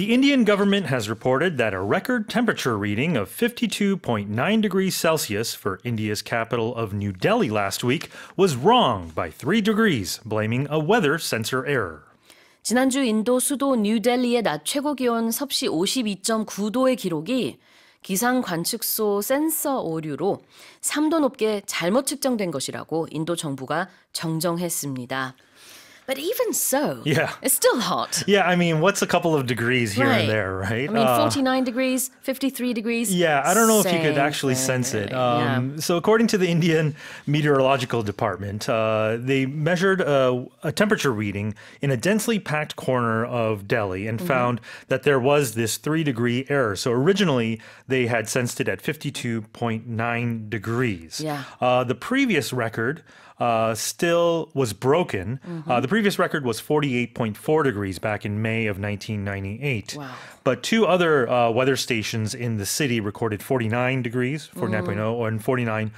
The Indian government has reported that a record temperature reading of 52.9 degrees Celsius for India's capital of New Delhi last week was wrong by 3 degrees, blaming a weather sensor error. 지난주 인도 수도 뉴델리의 낮 최고 기온 섭씨 52.9도의 기록이 기상 관측소 센서 오류로 3도 높게 잘못 측정된 것이라고 인도 정부가 정정했습니다. But even so, yeah, it's still hot. Yeah, I mean, what's a couple of degrees here right. and there, right? I mean, uh, 49 degrees, 53 degrees. Yeah, I don't know if you could actually sense it. Um, yeah. So, according to the Indian Meteorological Department, uh, they measured a, uh, a, temperature reading in a densely packed corner of Delhi and mm -hmm. found that there was this three degree error. So, originally, they had sensed it at 52.9 degrees. Yeah. Uh, the previous record uh, still was broken. Mm -hmm. the previous previous record was 48.4 degrees back in May of 1998. Wow. But two other uh, weather stations in the city recorded 49 degrees, 49.0 mm. Mm-hmm. and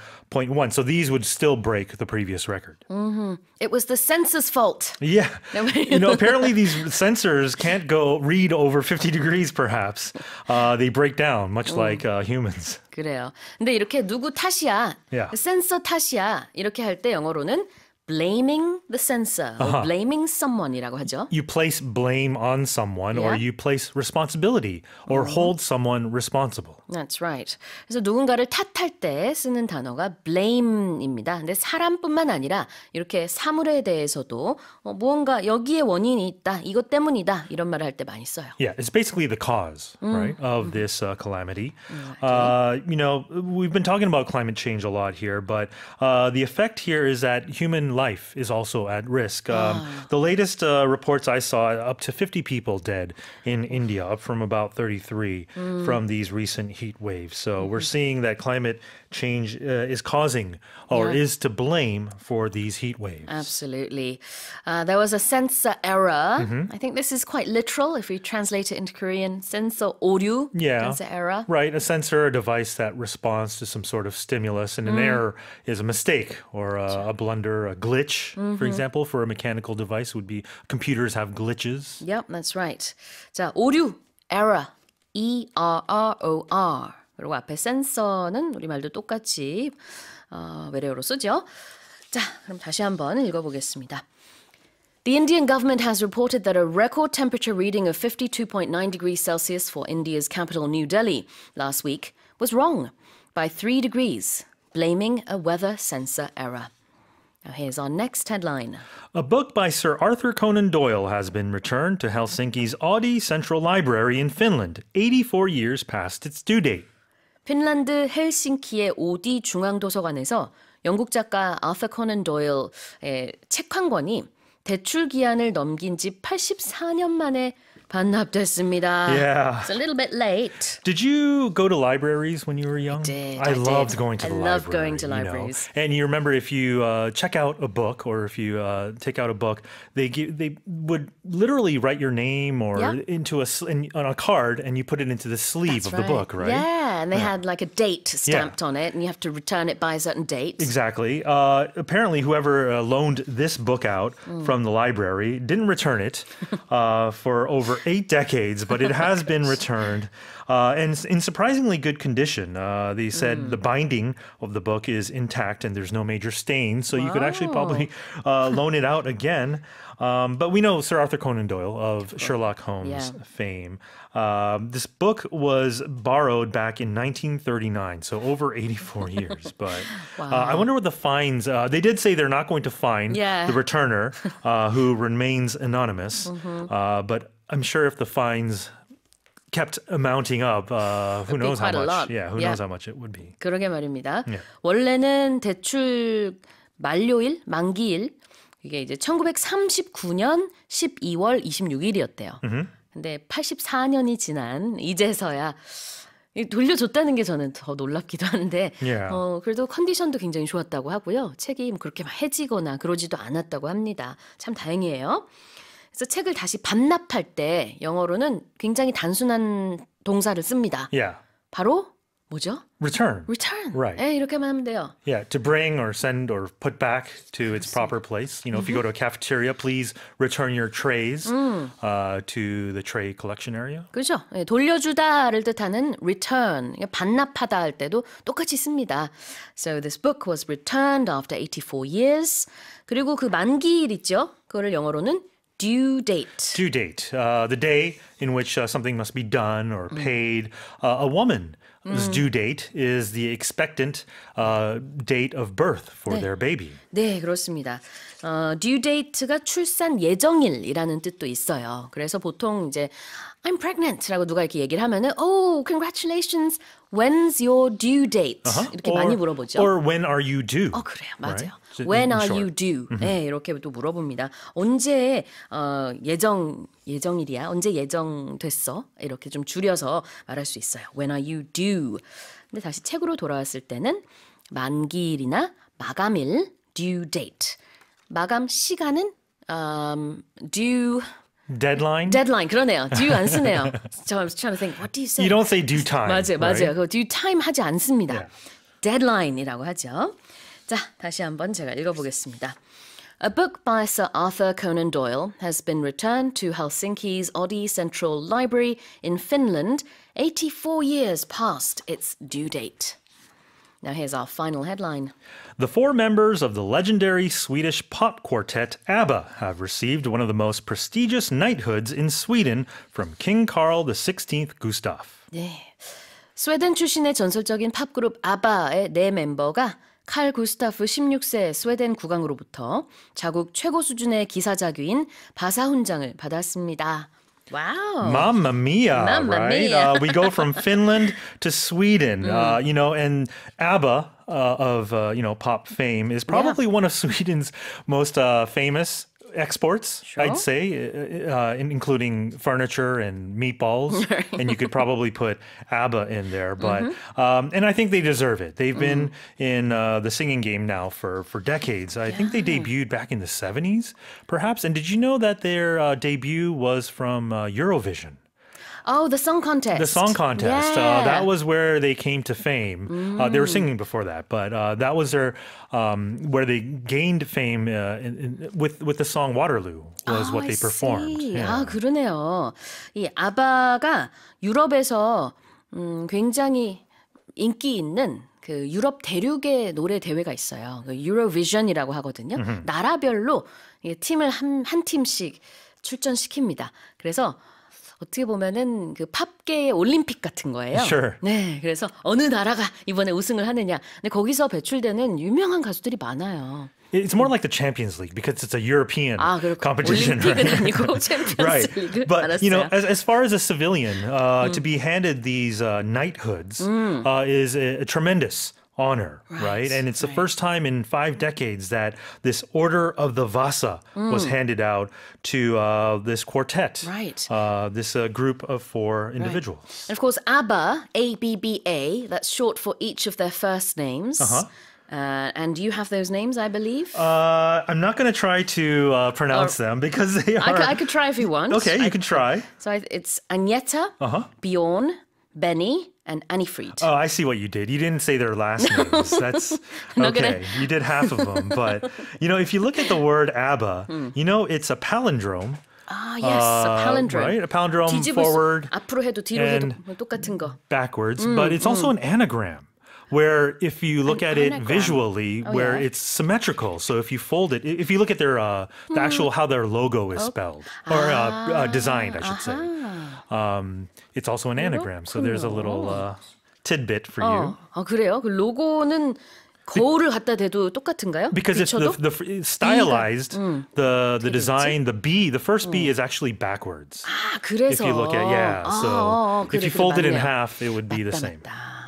49.1. So these would still break the previous record. Mm-hmm. It was the census fault. Yeah. you know, apparently these sensors can't go read over 50 degrees, perhaps. Uh, they break down, much mm. like uh, humans. 그래요. 근데 이렇게 누구 탓이야, yeah. 센서 탓이야 이렇게 할 때 영어로는 blaming the censor uh -huh. blaming someone이라고 하죠. You place blame on someone yeah. or you place responsibility or mm -hmm. hold someone responsible. That's right. 그래서 누군가를 탓할 때 쓰는 단어가 blame입니다. 근데 사람뿐만 아니라 이렇게 사물에 대해서도 어, 무언가 여기에 원인이 있다. 이것 때문이다. 이런 말을 할 때 많이 써요. Yeah, it's basically the cause, 음. right, of 음. this uh, calamity. 음, uh, you know, we've been talking about climate change a lot here, but uh, the effect here is that human life is also at risk. Um, oh. The latest uh, reports I saw, up to 50 people dead in India, up from about 33 mm. from these recent heat waves. So mm -hmm. we're mm-hmm. seeing that climate change uh, is causing or yeah. is to blame for these heat waves. Absolutely. Uh, there was a sensor error. Mm -hmm. I think this is quite literal if we translate it into Korean. Sensor audio. Yeah. Sensor error. Right. A sensor, a device that responds to some sort of stimulus, and an mm. error is a mistake or a, a blunder, a glitch, mm -hmm. for mm-hmm. example, for a mechanical device would be computers have glitches. Yep, that's right. 자, 오류, error, E R R O R. 앞에 앞에 센서는 우리말도 똑같이 어, 외래어로 쓰죠. 자, 그럼 다시 한번 읽어보겠습니다. The Indian government has reported that a record temperature reading of 52.9 degrees Celsius for India's capital New Delhi last week was wrong by 3 degrees, blaming a weather sensor error. Now here's our next headline. A book by Sir Arthur Conan Doyle has been returned to Helsinki's Audi Central Library in Finland, 84 years past its due date. 핀란드 헬싱키의 오디 중앙도서관에서 영국 작가 아서 커넌 도일의 책 한 권이 대출 기한을 넘긴 지 84년 만에 반갑습니다. Yeah. It's a little bit late. Did you go to libraries when you were young? I did. I, I loved did. going to I the library. I loved going to libraries. You know? And you remember if you uh, check out a book or if you uh, take out a book, they give, they would literally write your name or yeah. into a in, on a card and you put it into the sleeve That's of right. the book, right? Yeah and they had like a date stamped yeah. on it, and you have to return it by a certain date. Exactly. Uh, apparently, whoever uh, loaned this book out mm. from the library didn't return it uh, for over eight decades, but it has been returned. Uh, and in surprisingly good condition. Uh, they said mm. the binding of the book is intact and there's no major stain, so you could actually probably uh, loan it out again. Um, but we know Sir Arthur Conan Doyle of Sherlock Holmes yeah. fame. Um, this book was borrowed back in 1939, so over 84 years. But wow. uh, I wonder what the fines. Uh, they did say they're not going to fine yeah. the returner, uh, who remains anonymous. Mm -hmm. but I'm sure if the fines kept mounting up. Uh, who knows how much? Yeah, who yeah. knows how much it would be. 그러게 말입니다. Yeah. 원래는 대출 만료일, 만기일 이게 이제 1939년 12월 26일이었대요. 으흠. 근데 84년이 지난 이제서야 돌려줬다는 게 저는 더 놀랍기도 한데 yeah. 예. 어, 그래도 컨디션도 굉장히 좋았다고 하고요. 책이 뭐 그렇게 막 해지거나 그러지도 않았다고 합니다. 참 다행이에요. 그래서 책을 다시 반납할 때 영어로는 굉장히 단순한 동사를 씁니다. Yeah. 예. 바로 뭐죠? Return. Return. right. 예, 이렇게만 하면 돼요. Yeah, to bring or send or put back to its proper place. You know, if you go mm-hmm. to a cafeteria, please return your trays mm. uh, to the tray collection area. 그죠? 예, 돌려주다를 뜻하는 return, 반납하다 할 때도 똑같이 씁니다. So this book was returned after 84 years. 그리고 그 만기일 있죠? 그거를 영어로는 due date. Due date, uh, the day in which uh, something must be done or paid. Uh, a woman whose due date is the expectant uh, date of birth for 네. their baby. 네, 그렇습니다. 어, due date가 출산 예정일이라는 뜻도 있어요. 그래서 보통 이제 I'm pregnant라고 누가 이렇게 얘기를 하면은 oh congratulations when's your due date uh-huh. 이렇게 or, 많이 물어보죠. Or when are you due? 어 그래요 맞아요. Right? So, when are short. you due? 네 이렇게 또 물어봅니다. 언제 어, 예정 예정일이야? 언제 예정됐어? 이렇게 좀 줄여서 말할 수 있어요. When are you due? 근데 다시 책으로 돌아왔을 때는 만기일이나 마감일 due date 마감 시간은 um, due deadline? deadline 그러네요. due 안 쓰네요. so I was trying to think what do you say? You don't say due time. 맞아요, 맞아요. right? 그 due time 하지 않습니다. Yeah. deadline이라고 하죠. 자, 다시 한번 제가 읽어보겠습니다. A book by Sir Arthur Conan Doyle has been returned to Helsinki's Odi Central Library in Finland 84 years past its due date. Now here's our final headline. The four members of the legendary Swedish pop quartet ABBA have received one of the most prestigious knighthoods in Sweden from King Carl XVI Gustaf. 네. 스웨덴 출신의 전설적인 팝그룹 ABBA의 네 멤버가 칼 구스타프 16세 스웨덴 국왕으로부터 자국 최고 수준의 기사 바사 훈장을 받았습니다. Wow. Mamma mia, Mamma right? Mia. uh, we go from Finland to Sweden, mm. uh, you know, and ABBA uh, of, uh, you know, pop fame is probably yeah. one of Sweden's most uh, famous exports, sure. I'd say, uh, uh including furniture and meatballs. Right. And you could probably put ABBA in there. But mm-hmm. um, and I think they deserve it. They've mm-hmm. been in uh, the singing game now for for decades. I yeah. think they debuted back in the '70s, perhaps. And did you know that their uh, debut was from uh, Eurovision? Oh, the song contest. The song contest. Yeah. Uh, that was where they came to fame. Mm. Uh, they were singing before that, but uh, that was their um, where they gained fame in, in, with with the song Waterloo was oh, what they performed. Yeah. 아 그러네요. 이 아바가 유럽에서 음, 굉장히 인기 있는 그 유럽 대륙의 노래 대회가 있어요. 그 유로비전이라고 하거든요. 나라별로 팀을 한, 한 팀씩 출전시킵니다. 그래서 어떻게 보면은 그 팝계의 올림픽 같은 거예요. Sure. 네, 그래서 어느 나라가 이번에 우승을 하느냐. 근데 거기서 배출되는 유명한 가수들이 많아요. It's more like the Champions League because it's a European 아, competition, right? 아니고, right. But 알았어요. you know, as, as far as a civilian, uh, mm. to be handed these uh, knighthoods mm. uh, is a, a tremendous. honor, right? right? And it's right. the first time in five decades that this Order of the Vasa mm. was handed out to uh, this quartet, right? Uh, this uh, group of four individuals. Right. And of course, ABBA, A B B A, that's short for each of their first names. Uh-huh. Uh, and you have those names, I believe. Uh, I'm not going to try to uh, pronounce or, them because they are. I could, could, try if you want. Okay, you I, can try. So I, it's Agneta, uh-huh. Bjorn, Benny and Anifried. Oh, I see what you did. You didn't say their last names. That's okay. you did half of them, but you know, if you look at the word ABBA, hmm. you know it's a palindrome. Ah, yes, uh, a palindrome. Right, a palindrome forward. 앞으로 해도 뒤로 해도 똑같은 거. Backwards, mm, but it's also an anagram where if you look An at anagram. it visually, oh, where yeah? it's symmetrical. So if you fold it, if you look at their uh, the hmm. actual how their logo is oh. spelled or ah. uh, uh, ah. designed, I should uh -huh. say. Uh-huh. Um, it's also an anagram. So there's a little uh, tidbit for you. Oh. 아 그래요? 그 로고는 거울을 갖다 대도 똑같은가요? Because it's the, the stylized 음. the the design the B the first B is actually backwards. 아 그래서 if you look at yeah so if you fold it in half it would be the same.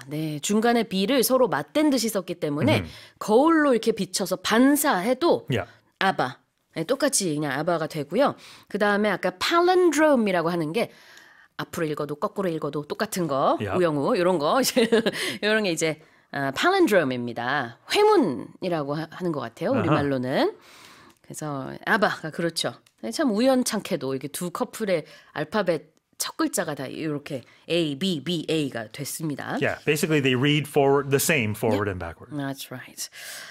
네. 중간에 비를 서로 맞댄 듯이 썼기 때문에 음. 거울로 이렇게 비춰서 반사해도 yeah. 아바. 네, 똑같이 그냥 아바가 되고요. 그 다음에 아까 palindrome이라고 하는 게 앞으로 읽어도 거꾸로 읽어도 똑같은 거, yeah. 우영우 이런 거 이런 게 이제 아, palindrome입니다. 회문이라고 하, 는것 같아요. 우리 말로는. 그래서 아바가 그렇죠. 네, 참 우연찮게도 이게 렇두 커플의 알파벳 첫 글자가 다 이렇게 A, B, B, A가 됐습니다. Yeah, basically they read forward the same forward yeah. and backward. That's right.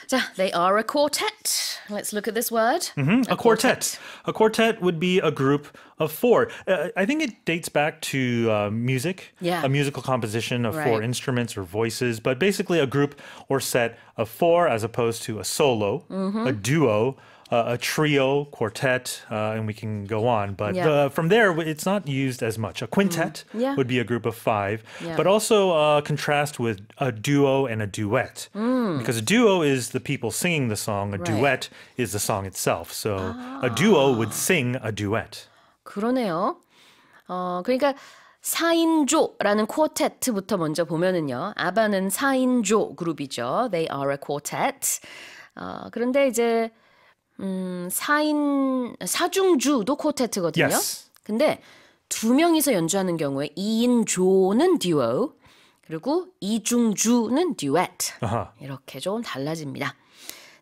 자, they are a quartet. Let's look at this word. Mm-hmm. A, a quartet. quartet. A quartet would be a group of four. Uh, I think it dates back to uh, music. Yeah. A musical composition of right. four instruments or voices, but basically a group or set of four as opposed to a solo, mm-hmm. a duo a trio, quartet, uh, and we can go on. But yeah. Uh, from there, it's not used as much. A quintet mm. yeah. would be a group of five, yeah. but also uh, contrast with a duo and a duet. Mm. Because a duo is the people singing the song, a right. duet is the song itself. So ah. a duo would sing a duet. 그러네요. 어, 그러니까 4인조라는 쿼테트부터 먼저 보면은요. 아바는 4인조 그룹이죠. They are a quartet. 어, 그런데 이제 음, 4인 사중주도 코테트거든요 Yes. 근데 두 명이서 연주하는 경우에 2인조는 듀오, 그리고 2중주는 듀엣. Uh-huh. 이렇게 조금 달라집니다.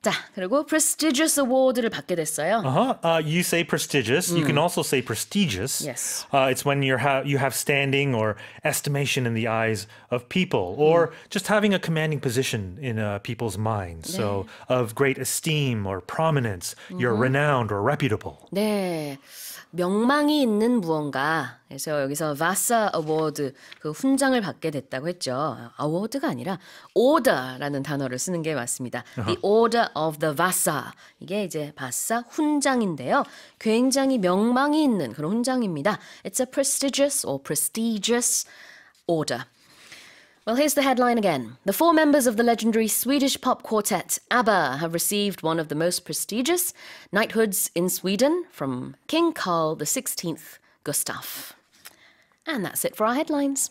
자, 그리고 prestigious award를 받게 됐어요. Uh-huh. Uh, you say prestigious. You can also say prestigious. Yes. Uh, it's when you have you have standing or estimation in the eyes of people, or mm. just having a commanding position in uh, people's minds. 네. So of great esteem or prominence, you're mm-hmm. renowned or reputable. 네, 명망이 있는 무언가. 그래서 여기서 Vasa Award 그 훈장을 받게 됐다고 했죠. Award가 아니라 order라는 단어를 쓰는 게 맞습니다. The Order of the Vasa 이게 이제 Vasa 훈장인데요. 굉장히 명망이 있는 그런 훈장입니다. It's a prestigious or prestigious order. Well, here's the headline again. The four members of the legendary Swedish pop quartet ABBA have received one of the most prestigious knighthoods in Sweden from King Carl XVI Gustaf. And that's it for our headlines.